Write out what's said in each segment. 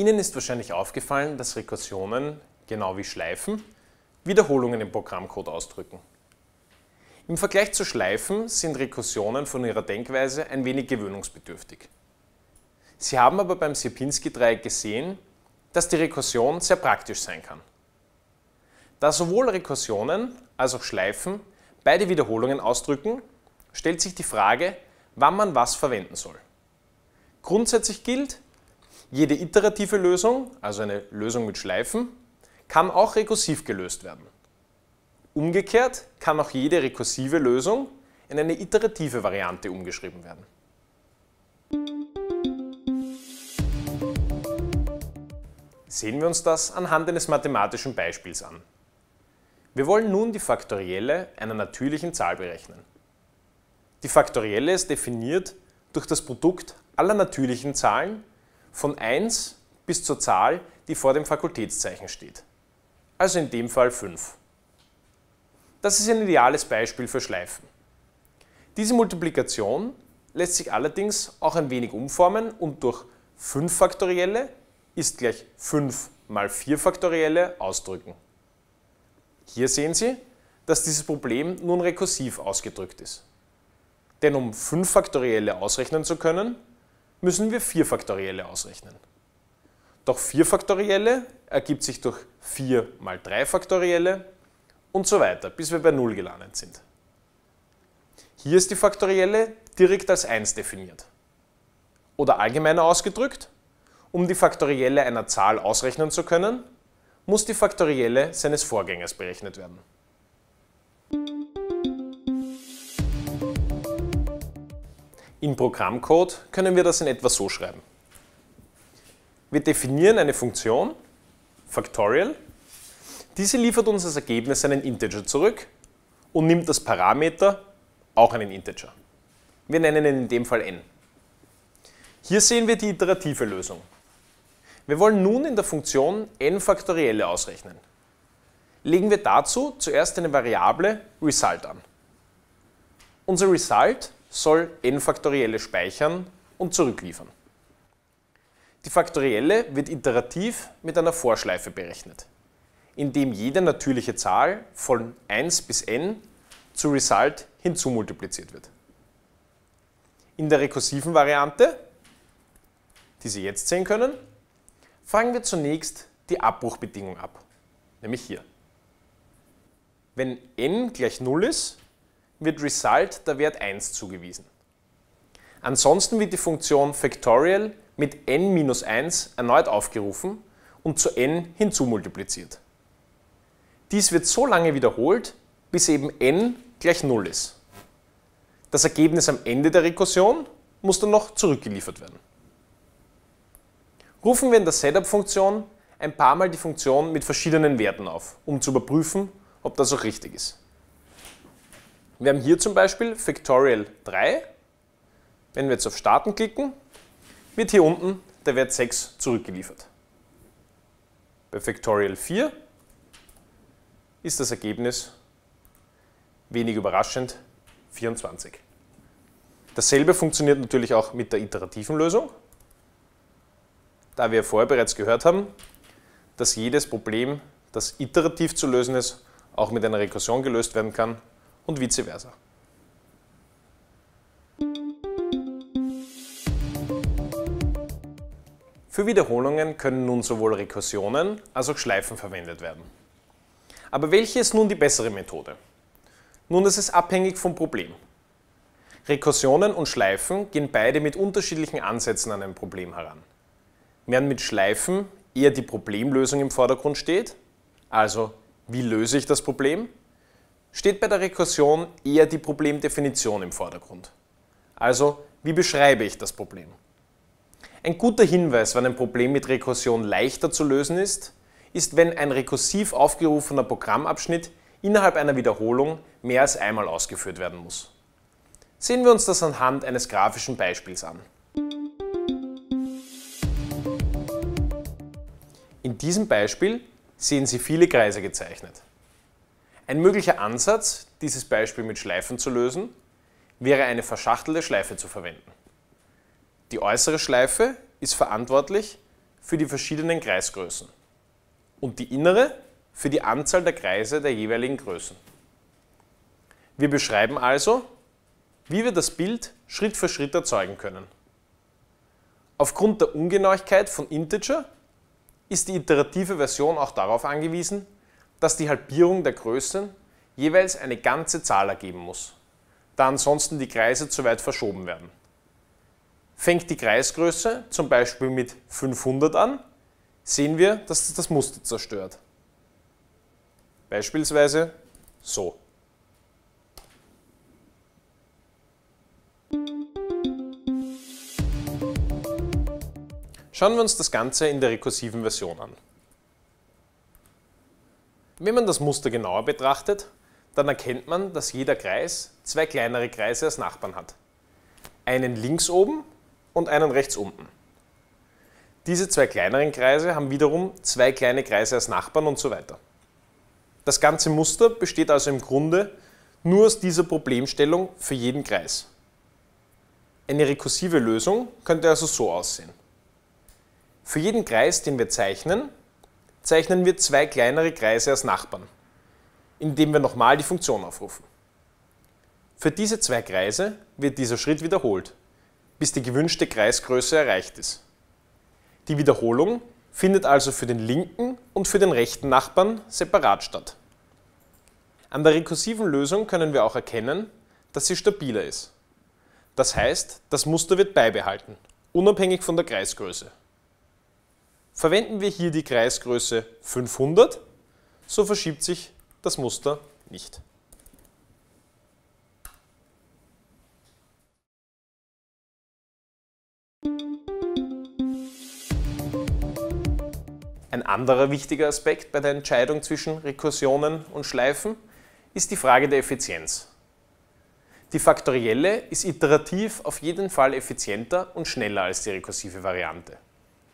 Ihnen ist wahrscheinlich aufgefallen, dass Rekursionen, genau wie Schleifen, Wiederholungen im Programmcode ausdrücken. Im Vergleich zu Schleifen sind Rekursionen von ihrer Denkweise ein wenig gewöhnungsbedürftig. Sie haben aber beim Sierpinski-Dreieck gesehen, dass die Rekursion sehr praktisch sein kann. Da sowohl Rekursionen als auch Schleifen beide Wiederholungen ausdrücken, stellt sich die Frage, wann man was verwenden soll. Grundsätzlich gilt, jede iterative Lösung, also eine Lösung mit Schleifen, kann auch rekursiv gelöst werden. Umgekehrt kann auch jede rekursive Lösung in eine iterative Variante umgeschrieben werden. Sehen wir uns das anhand eines mathematischen Beispiels an. Wir wollen nun die Faktorielle einer natürlichen Zahl berechnen. Die Faktorielle ist definiert durch das Produkt aller natürlichen Zahlen von 1 bis zur Zahl, die vor dem Fakultätszeichen steht. Also in dem Fall 5. Das ist ein ideales Beispiel für Schleifen. Diese Multiplikation lässt sich allerdings auch ein wenig umformen und durch 5 Faktorielle ist gleich 5 mal 4 Faktorielle ausdrücken. Hier sehen Sie, dass dieses Problem nun rekursiv ausgedrückt ist. Denn um 5 Faktorielle ausrechnen zu können, müssen wir 4 Faktorielle ausrechnen. Doch 4 Faktorielle ergibt sich durch 4 mal 3 faktorielle und so weiter, bis wir bei 0 gelandet sind. Hier ist die faktorielle direkt als 1 definiert. Oder allgemeiner ausgedrückt, um die faktorielle einer Zahl ausrechnen zu können, muss die faktorielle seines Vorgängers berechnet werden. In Programmcode können wir das in etwa so schreiben. Wir definieren eine Funktion, Factorial. Diese liefert uns als Ergebnis einen Integer zurück und nimmt das Parameter, auch einen Integer. Wir nennen ihn in dem Fall n. Hier sehen wir die iterative Lösung. Wir wollen nun in der Funktion n Faktorielle ausrechnen. Legen wir dazu zuerst eine Variable result an. Unser result soll n-faktorielle speichern und zurückliefern. Die Faktorielle wird iterativ mit einer Vorschleife berechnet, indem jede natürliche Zahl von 1 bis n zu Result hinzumultipliziert wird. In der rekursiven Variante, die Sie jetzt sehen können, fragen wir zunächst die Abbruchbedingung ab, nämlich hier. Wenn n gleich 0 ist, wird Result der Wert 1 zugewiesen. Ansonsten wird die Funktion Factorial mit n-1 erneut aufgerufen und zu n hinzumultipliziert. Dies wird so lange wiederholt, bis eben n gleich 0 ist. Das Ergebnis am Ende der Rekursion muss dann noch zurückgeliefert werden. Rufen wir in der Setup-Funktion ein paar Mal die Funktion mit verschiedenen Werten auf, um zu überprüfen, ob das auch richtig ist. Wir haben hier zum Beispiel Factorial 3. Wenn wir jetzt auf Starten klicken, wird hier unten der Wert 6 zurückgeliefert. Bei Factorial 4 ist das Ergebnis wenig überraschend 24. Dasselbe funktioniert natürlich auch mit der iterativen Lösung, da wir vorher bereits gehört haben, dass jedes Problem, das iterativ zu lösen ist, auch mit einer Rekursion gelöst werden kann und vice versa. Für Wiederholungen können nun sowohl Rekursionen als auch Schleifen verwendet werden. Aber welche ist nun die bessere Methode? Nun, das ist abhängig vom Problem. Rekursionen und Schleifen gehen beide mit unterschiedlichen Ansätzen an ein Problem heran. Während mit Schleifen eher die Problemlösung im Vordergrund steht, also wie löse ich das Problem, steht bei der Rekursion eher die Problemdefinition im Vordergrund. Also, wie beschreibe ich das Problem? Ein guter Hinweis, wann ein Problem mit Rekursion leichter zu lösen ist, ist, wenn ein rekursiv aufgerufener Programmabschnitt innerhalb einer Wiederholung mehr als einmal ausgeführt werden muss. Sehen wir uns das anhand eines grafischen Beispiels an. In diesem Beispiel sehen Sie viele Kreise gezeichnet. Ein möglicher Ansatz, dieses Beispiel mit Schleifen zu lösen, wäre eine verschachtelte Schleife zu verwenden. Die äußere Schleife ist verantwortlich für die verschiedenen Kreisgrößen und die innere für die Anzahl der Kreise der jeweiligen Größen. Wir beschreiben also, wie wir das Bild Schritt für Schritt erzeugen können. Aufgrund der Ungenauigkeit von Integer ist die iterative Version auch darauf angewiesen, dass die Halbierung der Größen jeweils eine ganze Zahl ergeben muss, da ansonsten die Kreise zu weit verschoben werden. Fängt die Kreisgröße zum Beispiel mit 500 an, sehen wir, dass das Muster zerstört. Beispielsweise so. Schauen wir uns das Ganze in der rekursiven Version an. Wenn man das Muster genauer betrachtet, dann erkennt man, dass jeder Kreis zwei kleinere Kreise als Nachbarn hat. Einen links oben und einen rechts unten. Diese zwei kleineren Kreise haben wiederum zwei kleine Kreise als Nachbarn und so weiter. Das ganze Muster besteht also im Grunde nur aus dieser Problemstellung für jeden Kreis. Eine rekursive Lösung könnte also so aussehen. Für jeden Kreis, den wir zeichnen, zeichnen wir zwei kleinere Kreise als Nachbarn, indem wir nochmal die Funktion aufrufen. Für diese zwei Kreise wird dieser Schritt wiederholt, bis die gewünschte Kreisgröße erreicht ist. Die Wiederholung findet also für den linken und für den rechten Nachbarn separat statt. An der rekursiven Lösung können wir auch erkennen, dass sie stabiler ist. Das heißt, das Muster wird beibehalten, unabhängig von der Kreisgröße. Verwenden wir hier die Kreisgröße 500, so verschiebt sich das Muster nicht. Ein anderer wichtiger Aspekt bei der Entscheidung zwischen Rekursionen und Schleifen ist die Frage der Effizienz. Die faktorielle ist iterativ auf jeden Fall effizienter und schneller als die rekursive Variante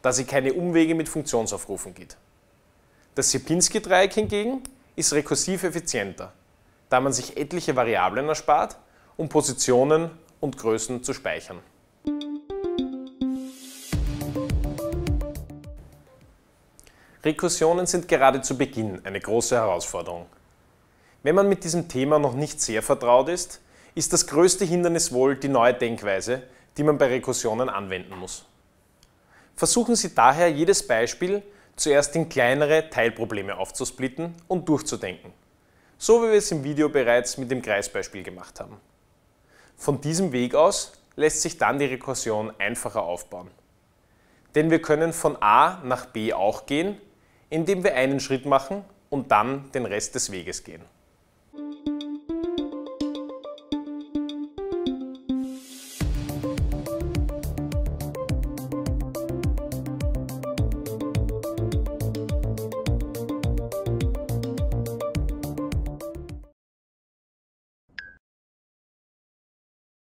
dass sie keine Umwege mit Funktionsaufrufen geht. Das Sierpinski-Dreieck hingegen ist rekursiv effizienter, da man sich etliche Variablen erspart, um Positionen und Größen zu speichern. Rekursionen sind gerade zu Beginn eine große Herausforderung. Wenn man mit diesem Thema noch nicht sehr vertraut ist, ist das größte Hindernis wohl die neue Denkweise, die man bei Rekursionen anwenden muss. Versuchen Sie daher jedes Beispiel zuerst in kleinere Teilprobleme aufzusplitten und durchzudenken, so wie wir es im Video bereits mit dem Kreisbeispiel gemacht haben. Von diesem Weg aus lässt sich dann die Rekursion einfacher aufbauen. Denn wir können von A nach B auch gehen, indem wir einen Schritt machen und dann den Rest des Weges gehen.